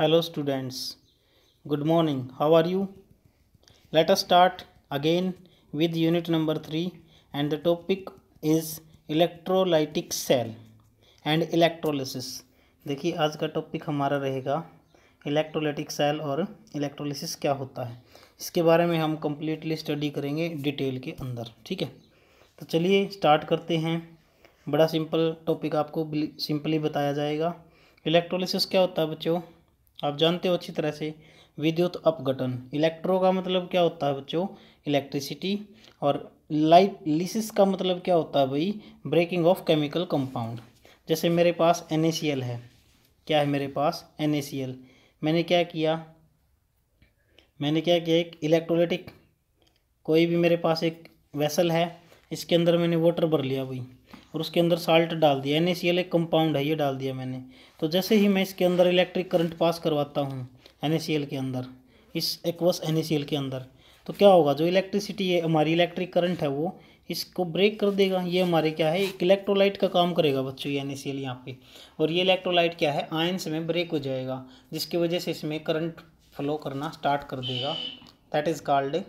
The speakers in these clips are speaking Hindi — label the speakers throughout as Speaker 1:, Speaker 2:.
Speaker 1: hello students good morning how are you let us start again with unit number 3 and the topic is electrolytic cell and electrolysis देखिए आज का टॉपिक हमारा रहेगा इलेक्ट्रोलाइटिक सेल और इलेक्ट्रोलिसिस क्या होता है इसके बारे में हम कम्प्लीटली स्टडी करेंगे डिटेल के अंदर ठीक है तो चलिए स्टार्ट करते हैं बड़ा सिंपल टॉपिक आपको सिंपली बताया जाएगा इलेक्ट्रोलिसिस क्या होता है बच्चों आप जानते हो अच्छी तरह से विद्युत अपघटन इलेक्ट्रो का मतलब क्या होता है बच्चों इलेक्ट्रिसिटी और लाइट लिसिस का मतलब क्या होता है भाई ब्रेकिंग ऑफ केमिकल कंपाउंड जैसे मेरे पास एन है क्या है मेरे पास एन मैंने क्या किया मैंने क्या किया एक इलेक्ट्रोलिटिक कोई भी मेरे पास एक वेसल है इसके अंदर मैंने वाटर भर लिया भाई और उसके अंदर साल्ट डाल दिया एन एक कंपाउंड है ये डाल दिया मैंने तो जैसे ही मैं इसके अंदर इलेक्ट्रिक करंट पास करवाता हूँ एन के अंदर इस एक्वस एन के अंदर तो क्या होगा जो इलेक्ट्रिसिटी है हमारी इलेक्ट्रिक करंट है वो इसको ब्रेक कर देगा ये हमारे क्या है एक इलेक्ट्रोलाइट का काम करेगा बच्चों ये एन यहाँ पे और ये इलेक्ट्रोलाइट क्या है आयंस में ब्रेक हो जाएगा जिसकी वजह से इसमें करंट फ्लो करना स्टार्ट कर देगा दैट इज़ कॉल्ड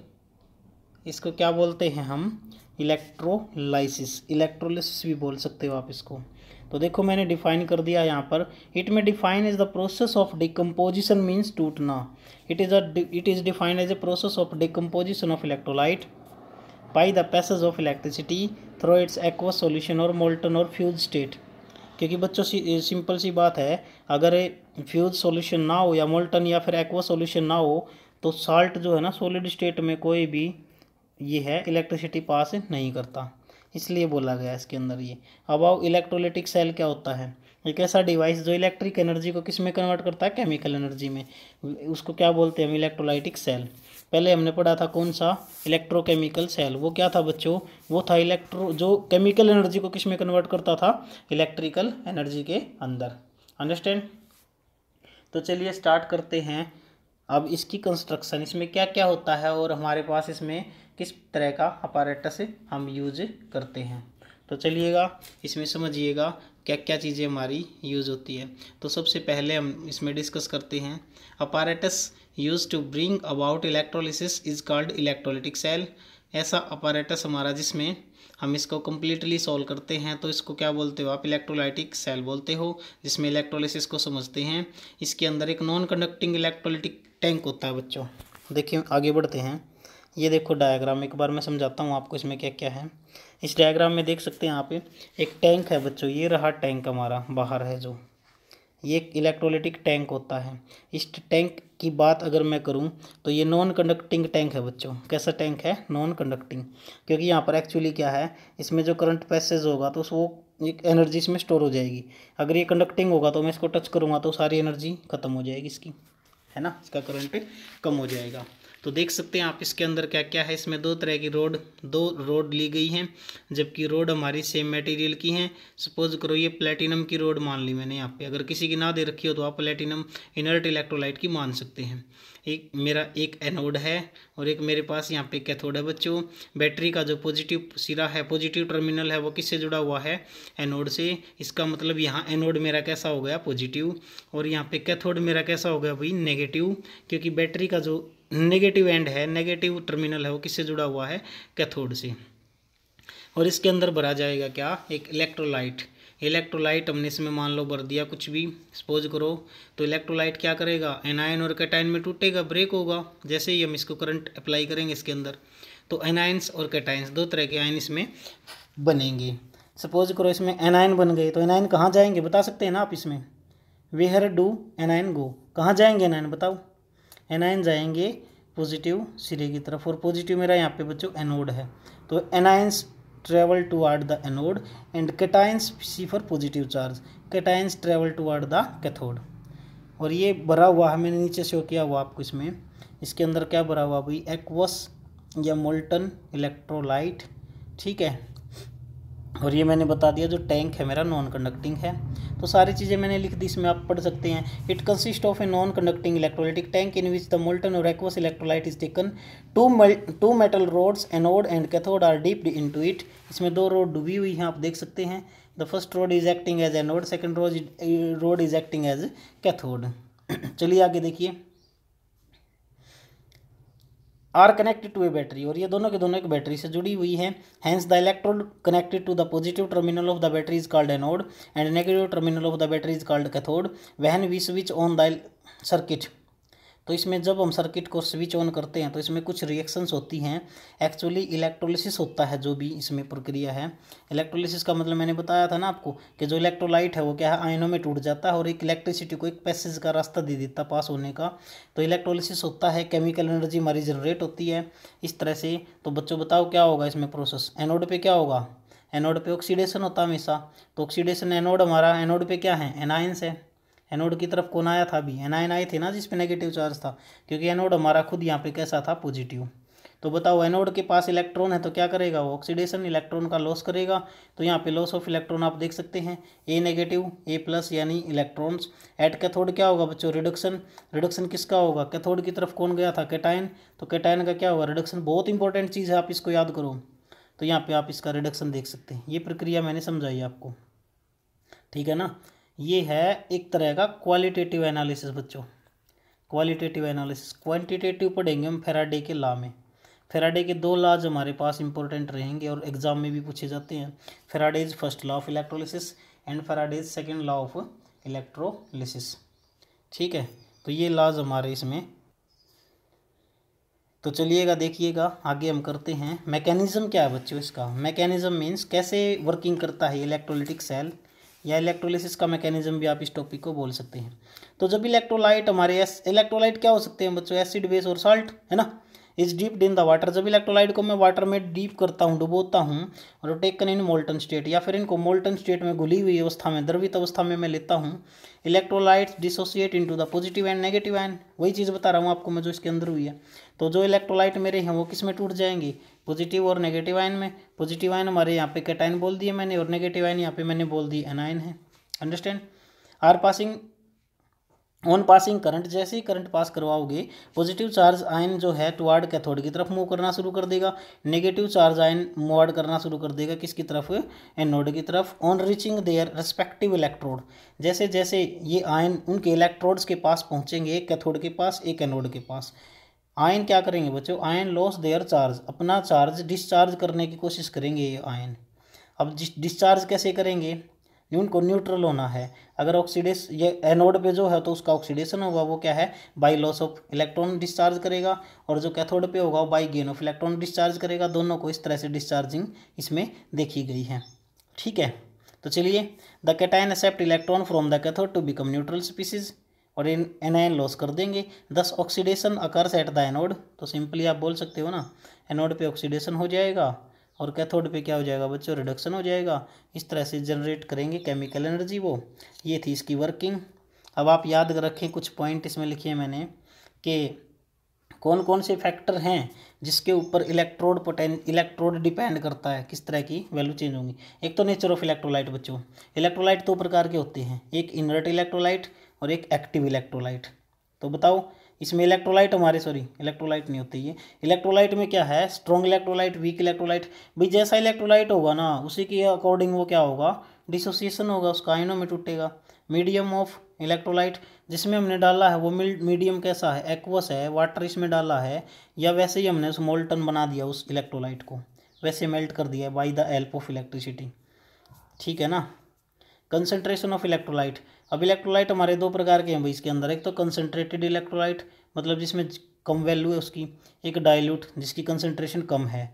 Speaker 1: इसको क्या बोलते हैं हम इलेक्ट्रोलाइसिस इलेक्ट्रोलिसिस भी बोल सकते हो आप इसको तो देखो मैंने डिफाइन कर दिया यहाँ पर इट में define is the process of decomposition means टूटना it is at it is defined as a process of decomposition of electrolyte by the passage of electricity through its aqua solution और मोल्टन और फ्यूज स्टेट क्योंकि बच्चों सिंपल सी बात है अगर फ्यूज सोल्यूशन ना हो या मोल्टन या फिर एक्वा सोल्यूशन ना हो तो साल्ट जो है ना सॉलिड स्टेट में कोई भी ये है इलेक्ट्रिसिटी पास नहीं करता इसलिए बोला गया इसके अंदर ये अब आओ इलेक्ट्रोलिटिक सेल क्या होता है एक ऐसा डिवाइस जो इलेक्ट्रिक एनर्जी को किस में कन्वर्ट करता है केमिकल एनर्जी में उसको क्या बोलते हैं हम इलेक्ट्रोलाइटिक सेल पहले हमने पढ़ा था कौन सा इलेक्ट्रोकेमिकल सेल वो क्या था बच्चों वो था इलेक्ट्रो जो केमिकल एनर्जी को किस में कन्वर्ट करता था इलेक्ट्रिकल एनर्जी के अंदर अंडरस्टैंड तो चलिए स्टार्ट करते हैं अब इसकी कंस्ट्रक्शन इसमें क्या क्या होता है और हमारे पास इसमें किस तरह का अपारेटस हम यूज करते हैं तो चलिएगा इसमें समझिएगा क्या क्या चीज़ें हमारी यूज़ होती है तो सबसे पहले हम इसमें डिस्कस करते हैं apparatus use to bring about electrolysis is called electrolytic cell ऐसा अपारेटस हमारा जिसमें हम इसको कम्प्लीटली सॉल्व करते हैं तो इसको क्या बोलते हो आप इलेक्ट्रोलाइटिक सेल बोलते हो जिसमें इलेक्ट्रोलिसिस को समझते हैं इसके अंदर एक नॉन कंडक्टिंग इलेक्ट्रोलिटिक टैंक होता है बच्चों देखिए आगे बढ़ते हैं ये देखो डायग्राम एक बार मैं समझाता हूँ आपको इसमें क्या क्या है इस डायग्राम में देख सकते हैं यहाँ पे एक टैंक है बच्चों ये रहा टैंक हमारा बाहर है जो ये एक इलेक्ट्रोलिटिक टैंक होता है इस टैंक की बात अगर मैं करूँ तो ये नॉन कंडक्टिंग टैंक है बच्चों कैसा टैंक है नॉन कंडक्टिंग क्योंकि यहाँ पर एक्चुअली क्या है इसमें जो करंट पैसेज होगा तो वो एक एनर्जी इसमें स्टोर हो जाएगी अगर ये कंडक्टिंग होगा तो मैं इसको टच करूँगा तो सारी एनर्जी खत्म हो जाएगी इसकी है ना इसका करंट कम हो जाएगा तो देख सकते हैं आप इसके अंदर क्या क्या है इसमें दो तरह की रोड दो रोड ली गई हैं जबकि रोड हमारी सेम मटेरियल की हैं सपोज करो ये प्लेटिनम की रोड मान ली मैंने यहाँ पे अगर किसी की ना दे रखी हो तो आप प्लेटिनम इनर्ट इलेक्ट्रोलाइट की मान सकते हैं एक मेरा एक एनोड है और एक मेरे पास यहाँ पे कैथोड है बच्चों बैटरी का जो पॉजिटिव सिरा है पॉजिटिव टर्मिनल है वो किससे जुड़ा हुआ है एनोड से इसका मतलब यहाँ एनोड मेरा कैसा हो गया पॉजिटिव और यहाँ पे कैथोड मेरा कैसा हो गया भाई नेगेटिव क्योंकि बैटरी का जो नेगेटिव एंड है नेगेटिव टर्मिनल है वो किससे जुड़ा हुआ है कैथोड से और इसके अंदर भरा जाएगा क्या एक इलेक्ट्रोलाइट इलेक्ट्रोलाइट हमने इसमें मान लो भर दिया कुछ भी सपोज करो तो इलेक्ट्रोलाइट क्या करेगा एनायन और कैटाइन में टूटेगा ब्रेक होगा जैसे ही हम इसको करंट अप्लाई करेंगे इसके अंदर तो एनाइंस और कैटाइंस दो तरह के आयन इसमें बनेंगे सपोज करो इसमें एनाइन बन गए तो एनाइन कहाँ जाएंगे बता सकते हैं ना आप इसमें वेहर डू एनाइन गो कहाँ जाएंगे एनाइन बताओ एनाइन जाएंगे पॉजिटिव सिरे की तरफ और पॉजिटिव मेरा यहाँ पे बच्चों एनोड है तो anions travel toward the anode and cations C for positive charge cations travel toward the cathode और ये भरा हुआ है मैंने नीचे शो किया हुआ आपको इसमें इसके अंदर क्या भरा हुआ भाई एक्वस या मोल्टन इलेक्ट्रोलाइट ठीक है और ये मैंने बता दिया जो टैंक है मेरा नॉन कंडक्टिंग है तो सारी चीज़ें मैंने लिख दी इसमें आप पढ़ सकते हैं it consist of a non conducting electrolytic tank in which the molten और aqueous electrolyte is taken to two metal rods anode and cathode are dip into it इसमें दो रोड डूबी हुई हैं आप देख सकते हैं the first rod is acting as anode second rod rod is acting as cathode चलिए आगे देखिए are connected to a battery और ये दोनों के दोनों एक बैटरी से जुड़ी हुई है hence the electrode connected to the positive terminal of the battery is called anode and negative terminal of the battery is called cathode when we switch on the circuit तो इसमें जब हम सर्किट को स्विच ऑन करते हैं तो इसमें कुछ रिएक्शंस होती हैं एक्चुअली इलेक्ट्रोलिसिस होता है जो भी इसमें प्रक्रिया है इलेक्ट्रोलिसिस का मतलब मैंने बताया था ना आपको कि जो इलेक्ट्रोलाइट है वो क्या है आयनों में टूट जाता है और एक इलेक्ट्रिसिटी को एक पैसेज का रास्ता दे देता पास होने का तो इलेक्ट्रोलिसिस होता है केमिकल एनर्जी हमारी जनरेट होती है इस तरह से तो बच्चों बताओ क्या होगा इसमें प्रोसेस एनोड पर क्या होगा एनोड पे ऑक्सीडेशन होता है हमेशा तो ऑक्सीडेशन एनोड हमारा एनोड पे क्या है एनाइंस है एनोड की तरफ कौन आया था अभी एनायन आए थे ना जिस नेगेटिव चार्ज था क्योंकि एनोड हमारा खुद यहाँ पे कैसा था पॉजिटिव तो बताओ एनोड के पास इलेक्ट्रॉन है तो क्या करेगा वो ऑक्सीडेशन इलेक्ट्रॉन का लॉस करेगा तो यहाँ पे लॉस ऑफ इलेक्ट्रॉन आप देख सकते हैं ए नेगेटिव ए प्लस यानी इलेक्ट्रॉन्स एट कैथोड क्या होगा बच्चों रिडक्शन रिडक्शन किसका होगा कैथोड की तरफ कौन गया था कैटाइन तो कैटाइन का क्या होगा रिडक्शन बहुत इंपॉर्टेंट चीज़ है आप इसको याद करो तो यहाँ पर आप इसका रिडक्शन देख सकते हैं ये प्रक्रिया मैंने समझाई आपको ठीक है ना ये है एक तरह का क्वालिटेटिव एनालिसिस बच्चों क्वालिटेटिव एनालिसिस क्वांटिटेटिव पढ़ेंगे हम फेराडे के ला में फेराडे के दो लाज हमारे पास इंपॉर्टेंट रहेंगे और एग्जाम में भी पूछे जाते हैं Faraday's first law of electrolysis and Faraday's second law of electrolysis ठीक है तो ये लाज हमारे इसमें तो चलिएगा देखिएगा आगे हम करते हैं मैकेनिज़्म क्या है बच्चों इसका मैकेनिज़्म मीन्स कैसे वर्किंग करता है इलेक्ट्रोलिटिक सेल या इलेक्ट्रोलिसिस का मैकेनिज्म भी आप इस टॉपिक को बोल सकते हैं तो जब इलेक्ट्रोलाइट हमारे एस इलेक्ट्रोलाइट क्या हो सकते हैं बच्चों एसिड बेस और सॉल्ट है ना is dip in the water जब इलेक्ट्रोलाइट को मैं वाटर में डीप करता हूँ डुबोता हूँ और टेकन इन मोल्टन स्टेट या फिर इनको मोल्टन स्टेट में घुली हुई अवस्था में द्रवित अवस्था में मैं लेता हूँ electrolyte dissociate into the positive and negative and वही चीज़ बता रहा हूँ आपको मैं जो इसके अंदर हुई है तो जो इलेक्ट्रोलाइट मेरे हैं वो किस में टूट जाएंगे पॉजिटिव और नेगेटिव आयन में पॉजिटिव आयन हमारे यहाँ पे कैटाइन बोल दिए मैंने और नेगेटिव आयन यहाँ पे मैंने बोल दी आयन है understand are passing on passing current जैसे ही करंट पास करवाओगे पॉजिटिव चार्ज आयन जो है टुवार्ड कैथोड की तरफ मूव करना शुरू कर देगा नेगेटिव चार्ज आयन मूव करना शुरू कर देगा किसकी तरफ एनोड की तरफ on reaching their respective electrode जैसे जैसे ये आयन उनके इलेक्ट्रोड्स के पास पहुंचेंगे एक कैथोड के पास एक एनोड के पास आयन क्या करेंगे बच्चों आयन लॉस देयर चार्ज अपना चार्ज डिस्चार्ज करने की कोशिश करेंगे ये आयन अब डिस्चार्ज कैसे करेंगे उनको न्यूट्रल होना है अगर ऑक्सीडेश ये एनोड पे जो है तो उसका ऑक्सीडेशन होगा वो क्या है by loss of electron discharge करेगा और जो कैथोड पे होगा वो by gain of electron discharge करेगा दोनों को इस तरह से डिस्चार्जिंग इसमें देखी गई है ठीक है तो चलिए the cation accept electron from the cathode to become neutral species और इन एनायन लॉस कर देंगे thus oxidation occurs at the anode तो सिंपली आप बोल सकते हो ना एनोड पे ऑक्सीडेशन हो जाएगा और कैथोड पे क्या हो जाएगा बच्चों रिडक्शन हो जाएगा इस तरह से जनरेट करेंगे केमिकल एनर्जी वो ये थी इसकी वर्किंग अब आप याद रखें कुछ पॉइंट इसमें लिखे हैं मैंने कि कौन कौन से फैक्टर हैं जिसके ऊपर इलेक्ट्रोड पोटें इलेक्ट्रोड डिपेंड करता है किस तरह की वैल्यू चेंज होंगी एक तो नेचर ऑफ इलेक्ट्रोलाइट बच्चों इलेक्ट्रोलाइट दो तो प्रकार के होते हैं एक इनर्ट इलेक्ट्रोलाइट और एक एक्टिव इलेक्ट्रोलाइट तो बताओ इसमें इलेक्ट्रोलाइट हमारे सॉरी इलेक्ट्रोलाइट नहीं होती ये इलेक्ट्रोलाइट में क्या है स्ट्रॉन्ग इलेक्ट्रोलाइट वीक इलेक्ट्रोलाइट भाई जैसा इलेक्ट्रोलाइट होगा ना उसी के अकॉर्डिंग वो क्या होगा डिसोसिएशन होगा उसका आइनो में टूटेगा मीडियम ऑफ इलेक्ट्रोलाइट जिसमें हमने डाला है वो मीडियम कैसा है एक्वस है वाटर इसमें डाला है या वैसे ही हमने उस मोल्टन बना दिया उस इलेक्ट्रोलाइट को वैसे मेल्ट कर दिया by the help of electricity ठीक है ना कंसनट्रेशन ऑफ इलेक्ट्रोलाइट अब इलेक्ट्रोलाइट हमारे दो प्रकार के हैं भाई इसके अंदर एक तो कंसनट्रेटेड इलेक्ट्रोलाइट मतलब जिसमें कम वैल्यू है उसकी एक डायल्यूट जिसकी कंसनट्रेशन कम है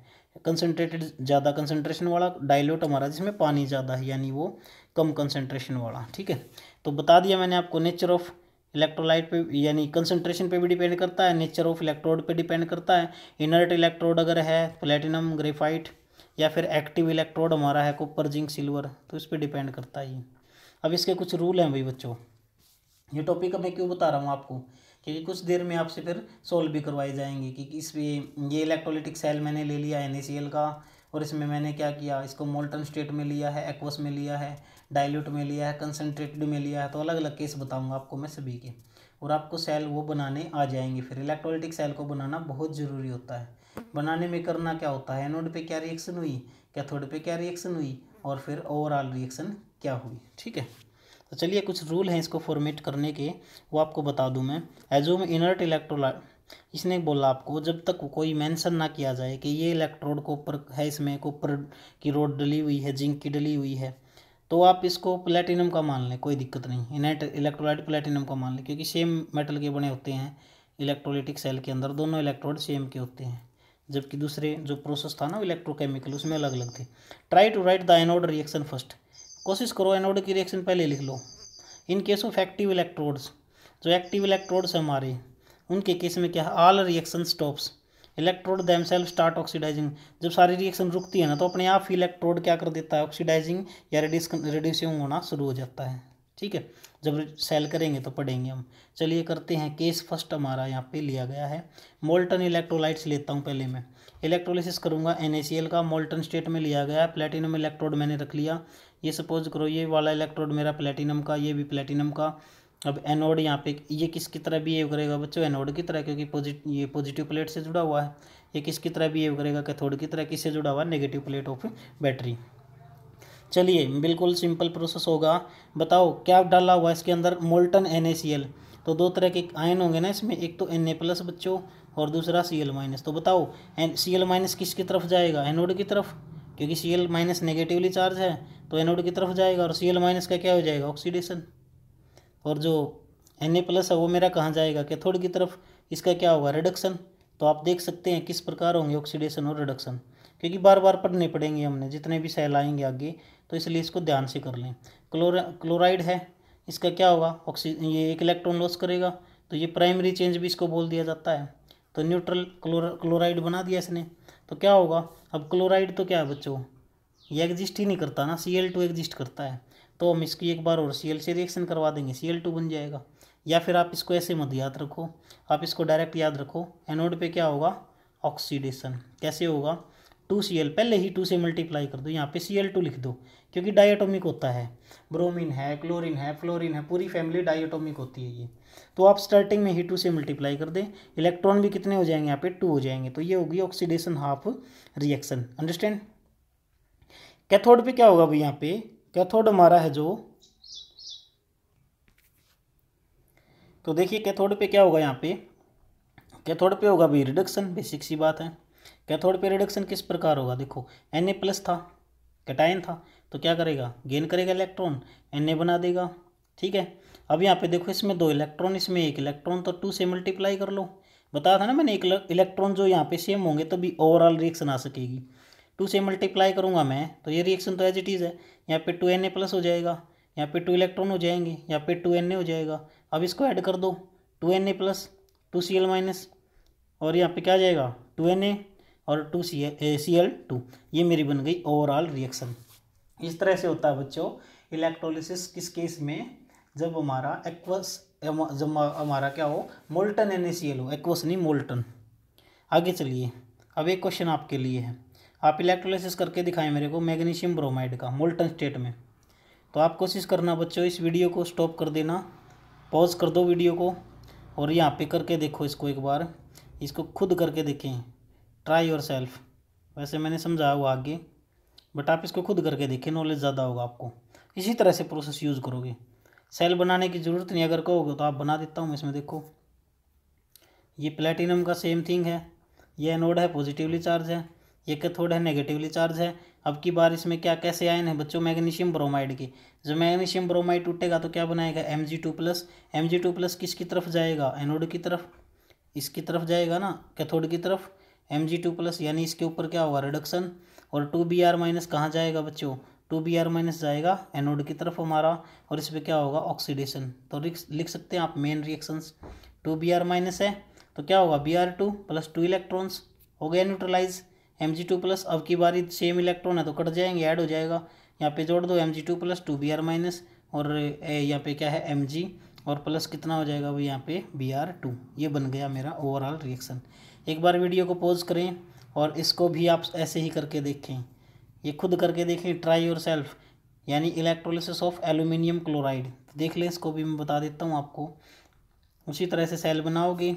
Speaker 1: कंसनट्रेटेड ज़्यादा कंसनट्रेशन वाला डायल्यूट हमारा जिसमें पानी ज़्यादा है यानी वो कम कंसनट्रेशन वाला ठीक है तो बता दिया मैंने आपको नेचर ऑफ इलेक्ट्रोलाइट पे यानी कंसनट्रेशन पे भी डिपेंड करता है नेचर ऑफ इलेक्ट्रोड पे डिपेंड करता है इनर्ट इलेक्ट्रोड अगर है प्लेटिनम ग्रेफाइट या फिर एक्टिव इलेक्ट्रोड हमारा है कोपर जिंक सिल्वर तो इस पर डिपेंड करता है ये अब इसके कुछ रूल हैं भाई बच्चों ये टॉपिक मैं क्यों बता रहा हूँ आपको क्योंकि कुछ देर में आपसे फिर सोल्व भी करवाई जाएंगे कि इस ये इलेक्ट्रोलिटिक सेल मैंने ले लिया एन का और इसमें मैंने क्या किया इसको मोल्टन स्टेट में लिया है एक्वस में लिया है डायल्यूट में लिया है कंसनट्रेटेड में लिया है तो अलग अलग केस बताऊंगा आपको मैं सभी के और आपको सेल वो बनाने आ जाएंगे फिर इलेक्ट्रोलिटिक सेल को बनाना बहुत ज़रूरी होता है बनाने में करना क्या होता है एनोड पे क्या रिएक्शन हुई कैथोड पे क्या रिएक्शन हुई और फिर ओवरऑल रिएक्शन क्या हुई ठीक है तो चलिए कुछ रूल हैं इसको फॉर्मेट करने के वो आपको बता दूँ मैं एजूम इनर्ट इलेक्ट्रोलाइट इसने बोला आपको जब तक कोई मेंशन ना किया जाए कि ये इलेक्ट्रोड को ऊपर है इसमें कोपर की रोड डली हुई है जिंक की डली हुई है तो आप इसको प्लेटिनम का मान लें कोई दिक्कत नहीं इनेट इलेक्ट्रोलाइट प्लेटिनम का मान लें क्योंकि सेम मेटल के बने होते हैं इलेक्ट्रोलिटिक सेल के अंदर दोनों इलेक्ट्रोड सेम के होते हैं जबकि दूसरे जो प्रोसेस था ना इलेक्ट्रोकेमिकल उसमें अलग अलग थे try to write the anode reaction first कोशिश करो एनोड की रिएक्शन पहले लिख लो in case of active electrodes जो एक्टिव इलेक्ट्रोड्स हमारे उनके केस में क्या है all reaction stops electrode them self start oxidizing जब सारी रिएक्शन रुकती है ना तो अपने आप ही इलेक्ट्रोड क्या कर देता है ऑक्सीडाइजिंग या रेडिस रेड्यूसिंग होना शुरू हो जाता है ठीक है जब सेल करेंगे तो पढ़ेंगे हम चलिए करते हैं केस फर्स्ट हमारा यहाँ पे लिया गया है मोल्टन इलेक्ट्रोलाइट्स लेता हूँ पहले मैं इलेक्ट्रोलिसिस करूँगा एन का मोल्टन स्टेट में लिया गया है प्लेटिनम इलेक्ट्रोड मैंने रख लिया ये सपोज करो ये वाला इलेक्ट्रोड मेरा प्लेटिनम का ये भी प्लेटिनम का अब एनोड यहाँ पे ये किसकी तरह बिहेव करेगा बच्चों एनोड की तरह क्योंकि पॉजिट ये पॉजिटिव प्लेट से जुड़ा हुआ है ये किसकी तरह बिहेव करेगा कैथोड की तरह किससे जुड़ा हुआ नेगेटिव प्लेट ऑफ बैटरी चलिए बिल्कुल सिंपल प्रोसेस होगा बताओ क्या डाला हुआ है इसके अंदर मोल्टन एन तो दो तरह के आयन होंगे ना इसमें एक तो एन प्लस बच्चों और दूसरा सी एल माइनस तो बताओ एन सी एल माइनस किसकी तरफ जाएगा एनोड की तरफ क्योंकि C L minus negatively charge है तो एनोड की तरफ जाएगा और सी एल माइनस का क्या हो जाएगा ऑक्सीडेशन और जो एन ए प्लस है वो मेरा कहाँ जाएगा कैथोड की तरफ इसका क्या होगा रिडक्शन तो आप देख सकते हैं किस प्रकार होंगे ऑक्सीडेशन और रिडक्शन क्योंकि बार बार पढ़ने पड़ेंगे हमने जितने भी सेल आएंगे आगे तो इसलिए इसको ध्यान से कर लें क्लोरा क्लोराइड है इसका क्या होगा ऑक्सी ये एक इलेक्ट्रॉन लॉस करेगा तो ये प्राइमरी चेंज भी इसको बोल दिया जाता है तो न्यूट्रल क्लोर क्लोराइड बना दिया इसने तो क्या होगा अब क्लोराइड तो क्या है बच्चों ये एग्जिस्ट ही नहीं करता ना सी एल टू एग्जिस्ट करता है तो हम इसकी एक बार और सी से रिएक्शन करवा देंगे सी बन जाएगा या फिर आप इसको ऐसे मत याद रखो आप इसको डायरेक्ट याद रखो एनोड पे क्या होगा ऑक्सीडेशन कैसे होगा टू सी एल पहले ही टू से मल्टीप्लाई कर दो यहाँ पे सी एल टू लिख दो क्योंकि डायटोमिक होता है ब्रोमीन है क्लोरीन है फ्लोरीन है पूरी फैमिली डायटोमिक होती है ये तो आप स्टार्टिंग में ही टू से मल्टीप्लाई कर दें इलेक्ट्रॉन भी कितने हो जाएंगे यहाँ पे टू हो जाएंगे तो ये होगी oxidation half reaction understand cathode पे क्या होगा भाई यहाँ पे कैथोड हमारा है जो तो देखिए कैथोड पे क्या होगा यहाँ पे कैथोड पे होगा भाई रिडक्शन बेसिक सी बात है कैथोड पे रिडक्शन किस प्रकार होगा देखो एन ए प्लस था कैटाइन था तो क्या करेगा गेन करेगा इलेक्ट्रॉन एन ए बना देगा ठीक है अब यहाँ पे देखो इसमें दो इलेक्ट्रॉन इसमें एक इलेक्ट्रॉन तो टू से मल्टीप्लाई कर लो बताया था ना मैंने एक इलेक्ट्रॉन जो यहाँ पे सेम होंगे तो भी ओवरऑल रिएक्शन आ सकेगी टू से मल्टीप्लाई करूँगा मैं तो ये रिएक्शन तो एज इट इज़ है यहाँ पे टू एन ए प्लस हो जाएगा यहाँ पे टू इलेक्ट्रॉन हो जाएंगे यहाँ पे टू एन ए हो जाएगा अब इसको ऐड कर दो two N A plus two C L minus और यहाँ पे क्या जाएगा टू एन ए और two C A C L two ये मेरी बन गई ओवरऑल रिएक्शन इस तरह से होता है बच्चों इलेक्ट्रोलिसिस किस केस में जब हमारा एक्वस जब हमारा क्या हो molten N A C L हो एक्वस नहीं मोल्टन आगे चलिए अब एक क्वेश्चन आपके लिए है आप इलेक्ट्रोलाइसिस करके दिखाएं मेरे को मैग्नीशियम ब्रोमाइड का मोल्टन स्टेट में तो आप कोशिश करना बच्चों इस वीडियो को स्टॉप कर देना पॉज कर दो वीडियो को और यहाँ पे करके देखो इसको एक बार इसको खुद करके देखें ट्राई योर सेल्फ वैसे मैंने समझाया हुआ आगे बट आप इसको खुद करके देखें नॉलेज ज़्यादा होगा आपको इसी तरह से प्रोसेस यूज़ करोगे सेल बनाने की ज़रूरत नहीं अगर कहोगे तो आप बना देता हूँ इसमें देखो ये प्लेटिनम का सेम थिंग है ये एनोड है पॉजिटिवली चार्ज है ये कैथोड है नेगेटिवली चार्ज है अब की बार इसमें क्या कैसे आयन है बच्चों मैग्नीशियम ब्रोमाइड की जब मैग्नीशियम ब्रोमाइड टूटेगा तो क्या बनाएगा M G two plus M G two plus किसकी तरफ जाएगा एनोड की तरफ इसकी तरफ जाएगा ना कैथोड की तरफ एम जी टू प्लस यानी इसके ऊपर क्या होगा रिडक्शन और टू बी आर माइनस कहाँ जाएगा बच्चों टू बी आर माइनस जाएगा एनोड की तरफ हमारा और इस पर क्या होगा ऑक्सीडेशन तो लिख सकते हैं आप main reactions two B R minus है तो क्या होगा B R two plus two electrons हो गया neutralize M G two plus अब की बारी सेम इलेक्ट्रॉन है तो कट जाएंगे ऐड हो जाएगा यहाँ पे जोड़ दो M G two plus two B R minus और यहाँ पे क्या है एम जी और प्लस कितना हो जाएगा वो यहाँ पे बी आर टू ये बन गया मेरा ओवरऑल रिएक्शन एक बार वीडियो को पॉज करें और इसको भी आप ऐसे ही करके देखें ये खुद करके देखें ट्राई योर सेल्फ यानी इलेक्ट्रोलिसिस ऑफ एल्यूमिनियम क्लोराइड देख लें इसको भी मैं बता देता हूँ आपको उसी तरह से सेल बनाओगे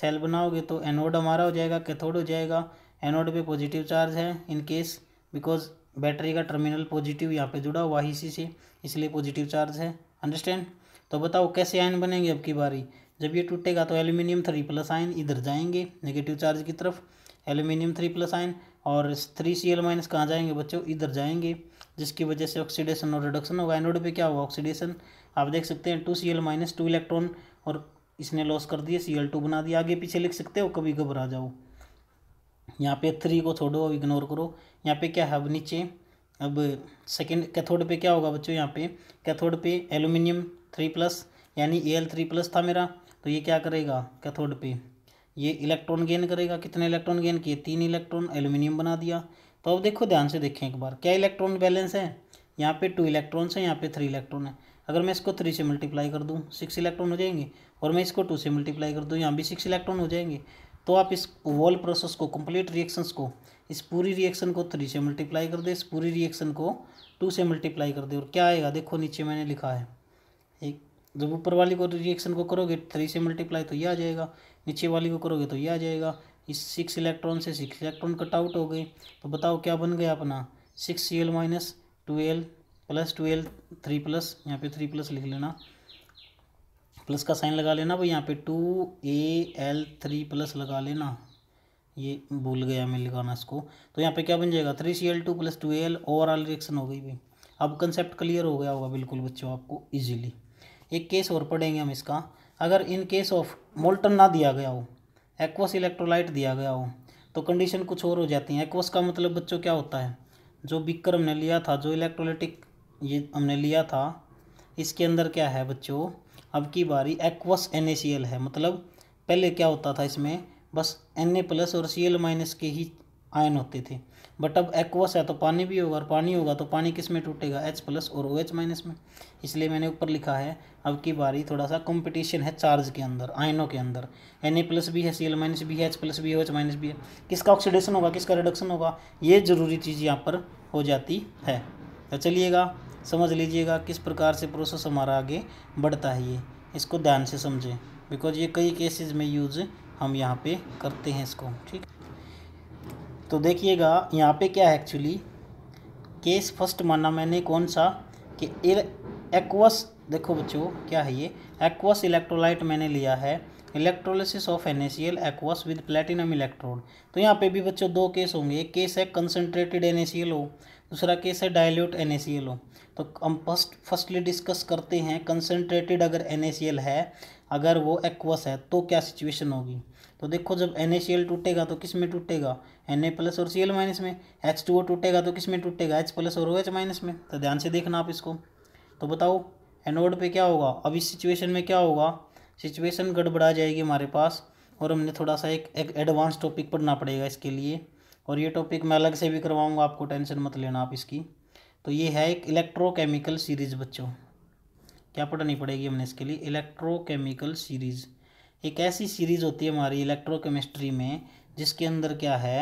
Speaker 1: सेल बनाओगे तो एनोड हमारा हो जाएगा कैथोड हो जाएगा एनोड पे पॉजिटिव चार्ज है इन केस बिकॉज बैटरी का टर्मिनल पॉजिटिव यहाँ पे जुड़ा हुआ इसी से इसलिए पॉजिटिव चार्ज है अंडरस्टैंड तो बताओ कैसे आयन बनेंगे अब की बारी जब ये टूटेगा तो एल्यूमिनियम थ्री प्लस आयन इधर जाएंगे नेगेटिव चार्ज की तरफ एल्यूमिनियम थ्री प्लस आयन और थ्री सी एल माइनस कहाँ जाएंगे बच्चों इधर जाएंगे जिसकी वजह से ऑक्सीडेशन और रिडक्शन होगा एनोड पे क्या होगा ऑक्सीडेशन आप देख सकते हैं two C L minus two electron और इसने लॉस कर दिए सी एल टू बना दिया आगे पीछे लिख सकते हो कभी घबरा जाओ यहाँ पे थ्री को छोड़ो अब इग्नोर करो यहाँ पे क्या है अब नीचे अब सेकेंड कैथोड पे क्या होगा बच्चों यहाँ पे कैथोड पे एल्यूमिनियम थ्री प्लस यानी ए एल थ्री प्लस था मेरा तो ये क्या करेगा कैथोड पे ये इलेक्ट्रॉन गेन करेगा कितने इलेक्ट्रॉन गेन किए तीन इलेक्ट्रॉन एल्यूमिनियम बना दिया तो अब देखो ध्यान से देखें एक बार क्या इलेक्ट्रॉन बैलेंस है यहाँ पे टू इलेक्ट्रॉन्स है यहाँ पे थ्री इलेक्ट्रॉन है अगर मैं इसको थ्री से मल्टीप्लाई कर दूँ सिक्स इलेक्ट्रॉन हो जाएंगे और मैं इसको टू से मल्टीप्लाई कर दूँ यहाँ भी सिक्स इलेक्ट्रॉन हो जाएंगे तो आप इस वॉल प्रोसेस को कंप्लीट रिएक्शंस को इस पूरी रिएक्शन को थ्री से मल्टीप्लाई कर दे इस पूरी रिएक्शन को टू से मल्टीप्लाई कर दे और क्या आएगा देखो नीचे मैंने लिखा है एक जब ऊपर वाली को रिएक्शन को करोगे थ्री से मल्टीप्लाई तो ये आ जाएगा नीचे वाली को करोगे तो ये आ जाएगा इस सिक्स इलेक्ट्रॉन से सिक्स इलेक्ट्रॉन कट आउट हो गए तो बताओ क्या बन गया अपना six C L minus two L plus two L three plus यहाँ पे थ्री प्लस लिख लेना प्लस का साइन लगा लेना भाई यहाँ पे two A L three plus लगा लेना ये भूल गया मैं लिखाना इसको तो यहाँ पे क्या बन जाएगा three C L two plus two A L overall reaction हो गई भाई अब कंसेप्ट क्लियर हो गया होगा बिल्कुल बच्चों आपको ईजिली एक केस और पढ़ेंगे हम इसका अगर इन केस ऑफ मोल्टन ना दिया गया हो एक्वस इलेक्ट्रोलाइट दिया गया हो तो कंडीशन कुछ और हो जाती है एक्वस का मतलब बच्चों क्या होता है जो बिकर हमने लिया था जो इलेक्ट्रोलाइटिक ये हमने लिया था इसके अंदर क्या है बच्चों अब की बारी एक्वस एन है मतलब पहले क्या होता था इसमें बस एन प्लस और सी माइनस के ही आयन होते थे बट अब एक्वस है तो पानी भी होगा और पानी होगा तो पानी किस में टूटेगा एच प्लस और ओ एच माइनस में इसलिए मैंने ऊपर लिखा है अब की बारी थोड़ा सा कंपटीशन है चार्ज के अंदर आयनों के अंदर एन ए प्लस भी है सी एल माइनस भी है एच प्लस भी है ओ एच माइनस भी है किसका ऑक्सीडेशन होगा किसका रिडक्शन होगा ये ज़रूरी चीज़ यहाँ पर हो जाती है तो चलिएगा समझ लीजिएगा किस प्रकार से प्रोसेस हमारा आगे बढ़ता है ये इसको ध्यान से समझें बिकॉज ये कई केसेस में यूज़ हम यहाँ पे करते हैं इसको ठीक तो देखिएगा यहाँ पे क्या है एक्चुअली केस फर्स्ट माना मैंने कौन सा कि एक्वस देखो बच्चों क्या है ये एक्वस इलेक्ट्रोलाइट मैंने लिया है electrolysis of N aqueous with platinum electrode तो यहाँ पे भी बच्चों दो केस होंगे एक केस है कंसनट्रेटेड एन हो दूसरा केस है डायल्यूट एन तो हम फर्स्ट फर्स्टली डिस्कस करते हैं कंसनट्रेटेड अगर एन है अगर वो एक्वस है तो क्या सिचुएशन होगी तो देखो जब एन टूटेगा तो किस में टूटेगा एन ए प्लस और सी एल माइनस में एच टू ओ टूटेगा तो किस में टूटेगा एच प्लस और ओ एच माइनस में तो ध्यान से देखना आप इसको तो बताओ एनोड पे क्या होगा अब इस सिचुएशन में क्या होगा सिचुएशन गड़बड़ा जाएगी हमारे पास और हमने थोड़ा सा एक एडवांस टॉपिक पढ़ना पड़ेगा इसके लिए और ये टॉपिक मैं अलग से भी करवाऊंगा आपको टेंशन मत लेना आप इसकी तो ये है एक इलेक्ट्रोकेमिकल सीरीज़ बच्चों क्या पढ़नी पड़ेगी हमने इसके लिए इलेक्ट्रोकेमिकल सीरीज़ एक ऐसी सीरीज़ होती है हमारी इलेक्ट्रोकेमिस्ट्री में जिसके अंदर क्या है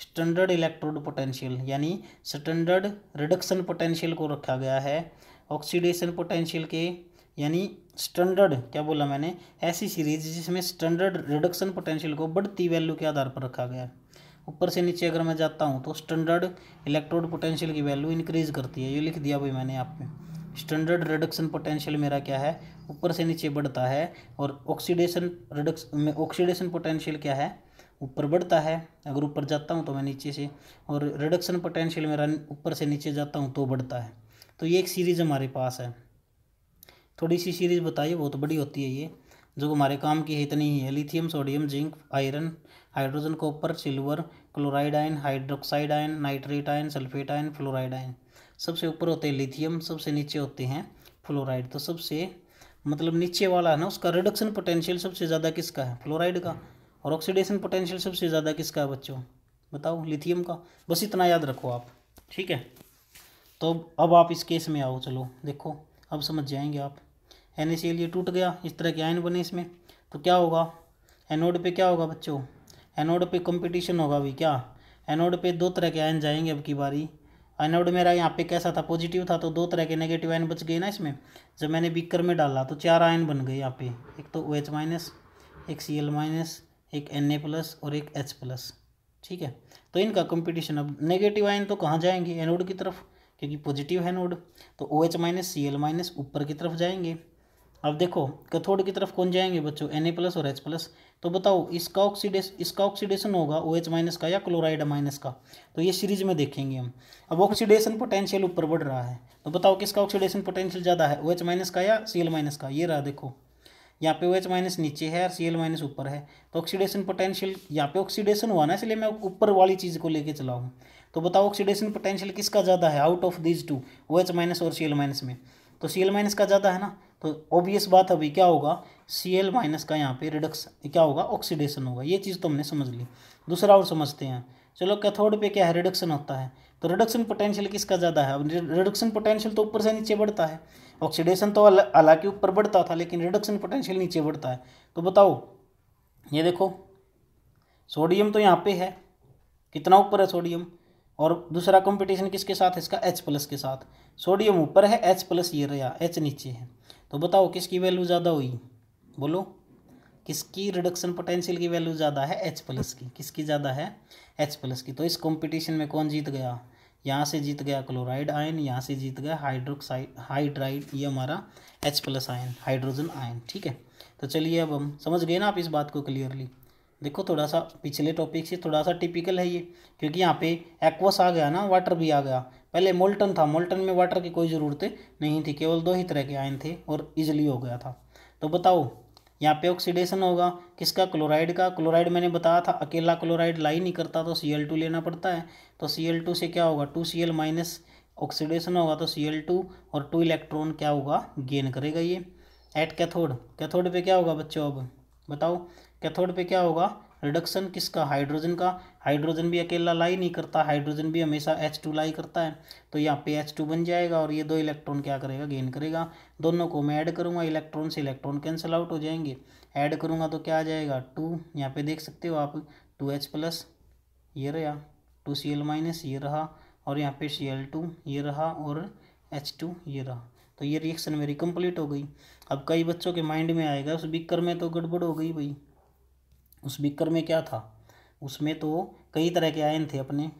Speaker 1: स्टैंडर्ड इलेक्ट्रोड पोटेंशियल यानी स्टैंडर्ड रिडक्शन पोटेंशियल को रखा गया है ऑक्सीडेशन पोटेंशियल के यानी स्टैंडर्ड क्या बोला मैंने ऐसी सीरीज जिसमें स्टैंडर्ड रिडक्शन पोटेंशियल को बढ़ती वैल्यू के आधार पर रखा गया है ऊपर से नीचे अगर मैं जाता हूँ तो स्टैंडर्ड इलेक्ट्रोड पोटेंशियल की वैल्यू इंक्रीज़ करती है ये लिख दिया भाई मैंने आप में स्टैंडर्ड रिडक्शन पोटेंशियल मेरा क्या है ऊपर से नीचे बढ़ता है और ऑक्सीडेशन रिडक्स में ऑक्सीडेशन पोटेंशियल क्या है ऊपर बढ़ता है अगर ऊपर जाता हूँ तो मैं नीचे से और रिडक्शन पोटेंशियल मेरा ऊपर से नीचे जाता हूँ तो बढ़ता है तो ये एक सीरीज़ हमारे पास है थोड़ी सी सीरीज़ बताइए बहुत बड़ी होती है ये जो हमारे काम की है इतनी ही है lithium sodium zinc iron hydrogen copper silver chloride ion hydroxide ion nitrate ion sulphate ion fluoride ion सबसे ऊपर होते हैं लिथियम सबसे नीचे होते हैं फ्लोराइड तो सबसे मतलब नीचे वाला है ना उसका रिडक्शन पोटेंशियल सबसे ज़्यादा किसका है फ्लोराइड का और ऑक्सीडेशन पोटेंशियल सबसे ज़्यादा किसका है बच्चों बताओ लिथियम का बस इतना याद रखो आप ठीक है तो अब आप इस केस में आओ चलो देखो अब समझ जाएंगे आप एन ये टूट गया इस तरह के आयन बने इसमें तो क्या होगा एनोड पे क्या होगा बच्चों एनोड पे कंपटीशन होगा अभी क्या एनोड पे दो तरह के आयन जाएंगे अब की बारी एनोड मेरा यहाँ पे कैसा था पॉजिटिव था तो दो तरह के नेगेटिव आयन बच गए ना इसमें जब मैंने बीकर में डाला तो चार आयन बन गए यहाँ पे एक तो ओ एच माइनस एक सी एल माइनस एक एन ए प्लस और एक एच प्लस ठीक है तो इनका कंपटीशन अब नेगेटिव आयन तो कहाँ जाएंगे एनोड की तरफ क्योंकि पॉजिटिव है नोड तो O H minus C L minus ऊपर की तरफ जाएंगे अब देखो कैथोड की तरफ कौन जाएंगे बच्चों एन ए प्लस और एच प्लस तो बताओ इसका ऑक्सीडेश इसका ऑक्सीडेशन होगा ओ एच माइनस का या क्लोराइड माइनस का तो ये सीरीज में देखेंगे हम अब ऑक्सीडेशन पोटेंशियल ऊपर बढ़ रहा है तो बताओ किसका ऑक्सीडेशन पोटेंशियल ज़्यादा है ओ एच माइनस का या सी एल माइनस का ये रहा देखो यहाँ पे ओ एच माइनस नीचे है और सी एल माइनस ऊपर है तो ऑक्सीडेशन पोटेंशियल यहाँ पे ऑक्सीडेशन हुआ ना इसलिए मैं ऊपर वाली चीज़ को लेके चला हूँ तो बताओ ऑक्सीडेशन पोटेंशियल किसका ज़्यादा है out of these two O H minus और सी एल माइनस में तो सी एल माइनस का ज़्यादा है ना तो ऑब्वियस बात अभी क्या होगा सी एल माइनस का यहाँ पे रिडक्शन क्या होगा ऑक्सीडेशन होगा ये चीज़ तो हमने समझ ली दूसरा और समझते हैं चलो कैथोड पे क्या है रिडक्शन होता है तो रिडक्शन पोटेंशियल किसका ज़्यादा है अब रिडक्शन पोटेंशियल तो ऊपर से नीचे बढ़ता है ऑक्सीडेशन तो हालांकि ऊपर बढ़ता था लेकिन रिडक्शन पोटेंशियल नीचे बढ़ता है तो बताओ ये देखो सोडियम तो यहाँ पे है कितना ऊपर है सोडियम और दूसरा कॉम्पिटिशन किसके साथ है इसका एच प्लस के साथ सोडियम ऊपर है एच प्लस ये रहा एच नीचे है तो बताओ किसकी वैल्यू ज़्यादा हुई बोलो किसकी रिडक्शन पोटेंशियल की वैल्यू ज़्यादा है एच प्लस की किसकी ज़्यादा है एच प्लस की तो इस कंपटीशन में कौन जीत गया यहाँ से जीत गया क्लोराइड आयन यहाँ से जीत गया हाइड्रोक्साइड हाइड्राइड ये हमारा H plus ion hydrogen ion ठीक है तो चलिए अब हम समझ गए ना आप इस बात को क्लियरली देखो थोड़ा सा पिछले टॉपिक से थोड़ा सा टिपिकल है ये क्योंकि यहाँ पे एक्वस आ गया ना वाटर भी आ गया पहले मोल्टन था मोल्टन में वाटर की कोई ज़रूरत नहीं थी केवल दो ही तरह के आयन थे और इजली हो गया था तो बताओ यहाँ पे ऑक्सीडेशन होगा किसका क्लोराइड का क्लोराइड मैंने बताया था अकेला क्लोराइड लाई नहीं करता तो सी एल टू लेना पड़ता है तो सी एल टू से क्या होगा two C L minus oxidation होगा तो सी एल टू और टू इलेक्ट्रॉन क्या होगा गेन करेगा ये एट कैथोड कैथोड पे क्या होगा बच्चों अब बताओ कैथोड पे क्या होगा रिडक्शन किसका हाइड्रोजन का हाइड्रोजन भी अकेला लाई नहीं करता हाइड्रोजन भी हमेशा एच टू लाई करता है तो यहाँ पे एच टू बन जाएगा और ये दो इलेक्ट्रॉन क्या करेगा गेन करेगा दोनों को मैं ऐड करूँगा इलेक्ट्रॉन से इलेक्ट्रॉन कैंसिल आउट हो जाएंगे ऐड करूँगा तो क्या आ जाएगा टू यहाँ पे देख सकते हो आप टू एच प्लस ये रहा टू सी एल माइनस ये रहा और यहाँ पे सी एल टू ये रहा और एच टू ये रहा तो ये रिएक्शन मेरी कंप्लीट हो गई अब कई बच्चों के माइंड में आएगा उस बीकर में तो गड़बड़ हो गई भाई उस बीकर में क्या था उसमें तो कई तरह के आयन थे अपने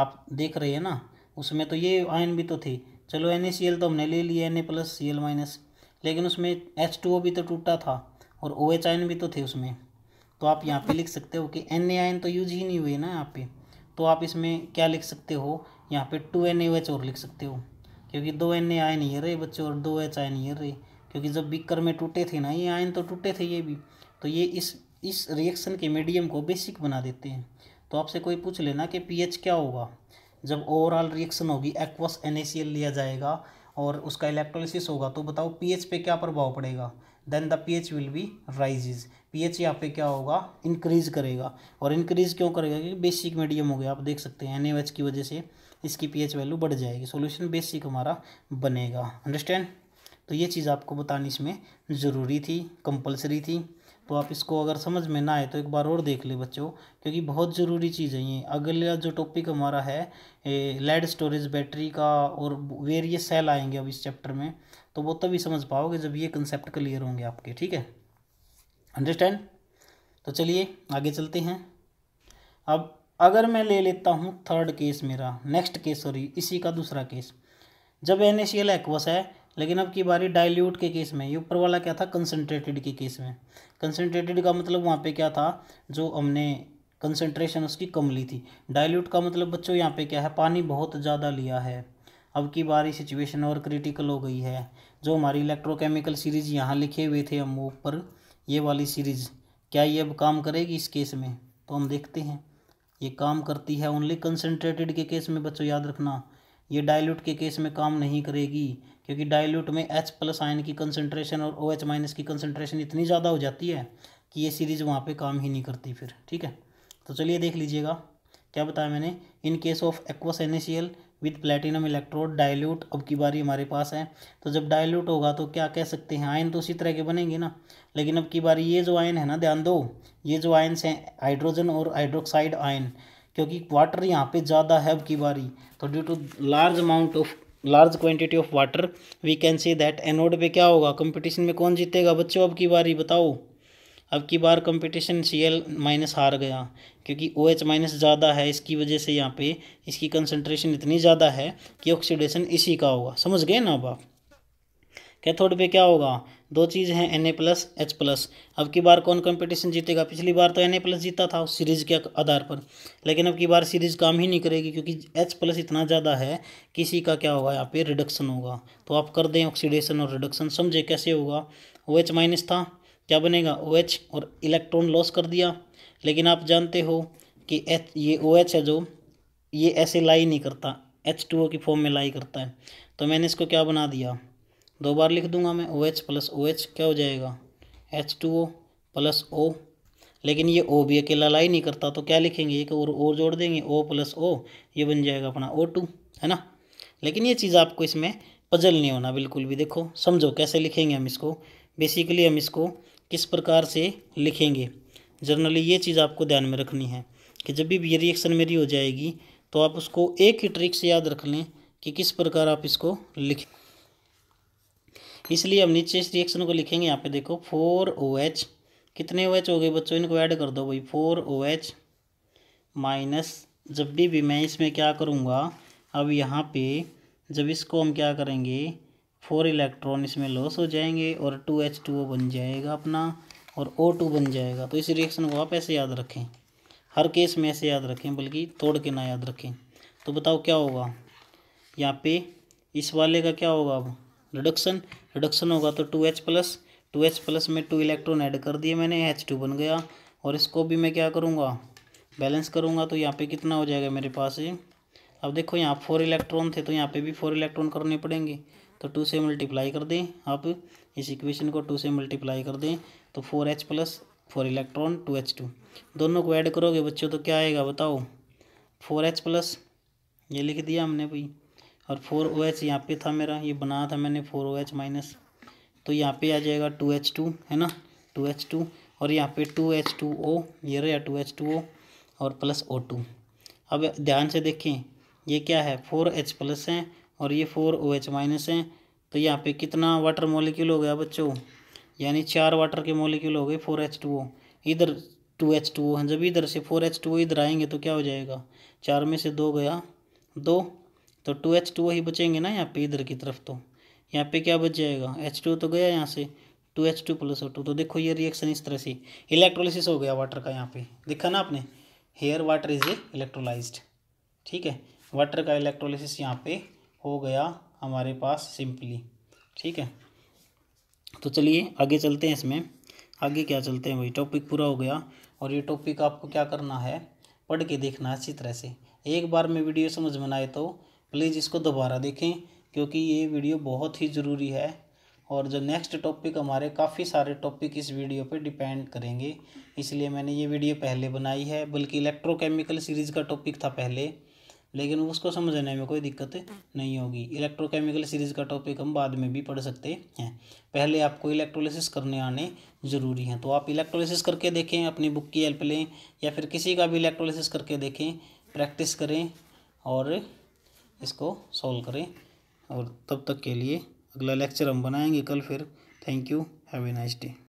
Speaker 1: आप देख रहे हैं ना उसमें तो ये आयन भी तो थे चलो एन तो हमने ले लिया N A plus C L minus लेकिन उसमें एच टू ओ भी तो टूटा था और ओ एच आयन भी तो थे उसमें तो आप यहाँ पे लिख सकते हो कि एन ए आयन तो यूज ही नहीं हुए ना यहाँ पे तो आप इसमें क्या लिख सकते हो यहाँ पे टू एन ए एच और लिख सकते हो क्योंकि दो एन ए आयन ये रहे बच्चे और दो एच आयन ये रहे क्योंकि जब बीकर में टूटे थे ना ये आयन तो टूटे थे ये भी तो ये इस इस रिएक्शन के मीडियम को बेसिक बना देते हैं तो आपसे कोई पूछ लेना कि पीएच क्या होगा जब ओवरऑल रिएक्शन होगी एक्वस एनएसीएल लिया जाएगा और उसका इलेक्ट्रोलिसिस होगा तो बताओ पीएच पे क्या प्रभाव पड़ेगा then the pH will be raises pH यहाँ पे क्या होगा इंक्रीज करेगा और इंक्रीज क्यों करेगा क्योंकि बेसिक मीडियम हो गया आप देख सकते हैं एन की वजह से इसकी एच वैल्यू बढ़ जाएगी सोल्यूशन बेसिक हमारा बनेगा अंडरस्टैंड तो ये चीज़ आपको बतानी इसमें ज़रूरी थी कंपलसरी थी तो आप इसको अगर समझ में ना आए तो एक बार और देख ले बच्चों क्योंकि बहुत ज़रूरी चीज़ है ये अगला जो टॉपिक हमारा है लेड स्टोरेज बैटरी का और वेरियस सेल आएंगे अब इस चैप्टर में तो वो तभी समझ पाओगे जब ये कंसेप्ट क्लियर होंगे आपके ठीक है अंडरस्टैंड तो चलिए आगे चलते हैं अब अगर मैं ले लेता हूँ थर्ड केस मेरा नेक्स्ट केस सॉरी इसी का दूसरा केस जब एन एक्वस है लेकिन अब की बारी डाइल्यूट के केस में ये ऊपर वाला क्या था कंसनट्रेटेड के केस में कंसनट्रेटेड का मतलब वहाँ पे क्या था जो हमने कंसनट्रेशन उसकी कम ली थी डाइल्यूट का मतलब बच्चों यहाँ पे क्या है पानी बहुत ज़्यादा लिया है अब की बारी सिचुएशन और क्रिटिकल हो गई है जो हमारी इलेक्ट्रोकेमिकल सीरीज यहाँ लिखे हुए थे हम ऊपर ये वाली सीरीज क्या ये अब काम करेगी इस केस में तो हम देखते हैं ये काम करती है ओनली कंसनट्रेटेड के केस में बच्चों याद रखना ये डाइल्यूट के केस में काम नहीं करेगी क्योंकि डाइल्यूट में एच प्लस आयन की कंसनट्रेशन और ओ एच माइनस की कंसनट्रेशन इतनी ज़्यादा हो जाती है कि ये सीरीज़ वहाँ पे काम ही नहीं करती फिर ठीक है तो चलिए देख लीजिएगा क्या बताया मैंने in case of aqueous N with platinum electrode dilute अब की बारी हमारे पास है तो जब डाइल्यूट होगा तो क्या कह सकते हैं आयन तो उसी तरह के बनेंगे ना लेकिन अब की बारी ये जो आयन है ना ध्यान दो ये जो आयन्स हैं हाइड्रोजन और हाइड्रोक्साइड आयन क्योंकि क्वार्टर यहाँ पे ज़्यादा है अब की बारी तो due to large amount of large quantity of water we can see that anode पे क्या होगा कंपटीशन में कौन जीतेगा बच्चों अब की बारी बताओ अब की बार कंपटीशन सी एल माइनस हार गया क्योंकि ओ एच माइनस ज़्यादा है इसकी वजह से यहाँ पे इसकी कंसनट्रेशन इतनी ज़्यादा है कि ऑक्सीडेशन इसी का होगा समझ गए ना अब आप कैथोड पे क्या होगा दो चीज़ हैं N A plus H plus अब की बार कौन कंपटीशन जीतेगा पिछली बार तो एन ए प्लस जीता था उस सीरीज़ के आधार पर लेकिन अब की बार सीरीज़ काम ही नहीं करेगी क्योंकि एच प्लस इतना ज़्यादा है किसी का क्या होगा यहाँ पे रिडक्शन होगा तो आप कर दें ऑक्सीडेशन और रिडक्शन समझे कैसे होगा ओ एच माइनस था क्या बनेगा ओ एच और इलेक्ट्रॉन लॉस कर दिया लेकिन आप जानते हो कि एच ये ओ OH एच है जो ये ऐसे लाई नहीं करता एच टू ओ की फॉर्म में लाई करता है तो मैंने इसको क्या बना दिया दो बार लिख दूंगा मैं O OH H plus O OH H क्या हो जाएगा H two O plus O लेकिन ये ओ भी अकेला लाई नहीं करता तो क्या लिखेंगे एक और ओ जोड़ देंगे ओ प्लस ओ ये बन जाएगा अपना ओ टू है ना लेकिन ये चीज़ आपको इसमें पजल नहीं होना बिल्कुल भी देखो समझो कैसे लिखेंगे हम इसको बेसिकली हम इसको किस प्रकार से लिखेंगे जनरली ये चीज़ आपको ध्यान में रखनी है कि जब भी ये रिएक्शन मेरी हो जाएगी तो आप उसको एक ही ट्रिक से याद रख लें कि किस प्रकार आप इसको लिखें इसलिए हम नीचे इस रिएक्शन को लिखेंगे यहाँ पे देखो फोर ओ एच कितने ओ एच हो गए बच्चों इनको ऐड कर दो भाई फोर ओ एच माइनस जब भी भी मैं इसमें क्या करूँगा अब यहाँ पे जब इसको हम क्या करेंगे फोर इलेक्ट्रॉन इसमें लॉस हो जाएंगे और टू एच टू ओ बन जाएगा अपना और ओ टू बन जाएगा तो इस रिएक्शन को आप ऐसे याद रखें हर केस में ऐसे याद रखें बल्कि तोड़ के ना याद रखें तो बताओ क्या होगा यहाँ पे इस वाले का क्या होगा अब रिडक्शन रिडक्शन होगा तो two H plus two H plus में टू इलेक्ट्रॉन ऐड कर दिए मैंने एच टू बन गया और इसको भी मैं क्या करूँगा बैलेंस करूँगा तो यहाँ पे कितना हो जाएगा मेरे पास ये अब देखो यहाँ फोर इलेक्ट्रॉन थे तो यहाँ पे भी फोर इलेक्ट्रॉन करने पड़ेंगे तो टू से मल्टीप्लाई कर दें आप इस इक्वेशन को टू से मल्टीप्लाई कर दें तो four H plus four electron two H two दोनों को ऐड करोगे बच्चों तो क्या आएगा बताओ फोर एच प्लस ये लिख दिया हमने भाई और फोर ओ एच यहाँ पर था मेरा ये बनाया था मैंने फोर ओ एच माइनस तो यहाँ पे आ जाएगा टू एच टू है ना टू एच टू और यहाँ पे टू एच टू ओ ये रहा टू एच टू ओ और प्लस ओ टू अब ध्यान से देखें ये क्या है फोर एच प्लस है और ये फोर ओ एच माइनस है तो यहाँ पे कितना वाटर मोलिक्यूल हो गया बच्चों यानी चार वाटर के मोलिक्यूल हो गए फोर एच टू ओ इधर टू एच टू ओ है जब इधर से फोर एच टू ओ इधर आएंगे तो क्या हो जाएगा चार में से दो गया दो तो टू एच टू ही बचेंगे ना यहाँ पे इधर की तरफ तो यहाँ पे क्या बच जाएगा एच टू तो गया यहाँ से two H two plus O two तो देखो ये रिएक्शन इस तरह से इलेक्ट्रोलिसिस हो गया वाटर का यहाँ पे देखा ना आपने here water is a electrolyze ठीक है वाटर का इलेक्ट्रोलिसिस यहाँ पे हो गया हमारे पास सिंपली ठीक है तो चलिए आगे चलते हैं इसमें आगे क्या चलते हैं भाई टॉपिक पूरा हो गया और ये टॉपिक आपको क्या करना है पढ़ के देखना अच्छी तरह से एक बार में वीडियो समझ में आए तो प्लीज़ इसको दोबारा देखें क्योंकि ये वीडियो बहुत ही ज़रूरी है और जो नेक्स्ट टॉपिक हमारे काफ़ी सारे टॉपिक इस वीडियो पे डिपेंड करेंगे इसलिए मैंने ये वीडियो पहले बनाई है बल्कि इलेक्ट्रोकेमिकल सीरीज़ का टॉपिक था पहले लेकिन उसको समझने में कोई दिक्कत नहीं होगी इलेक्ट्रोकेमिकल सीरीज़ का टॉपिक हम बाद में भी पढ़ सकते हैं पहले आपको इलेक्ट्रोलिसिस करने आने ज़रूरी हैं तो आप इलेक्ट्रोलिसिस करके देखें अपनी बुक की हेल्प लें या फिर किसी का भी इलेक्ट्रोलिसिस करके देखें प्रैक्टिस करें और इसको सॉल्व करें और तब तक के लिए अगला लेक्चर हम बनाएंगे कल फिर thank you have a nice day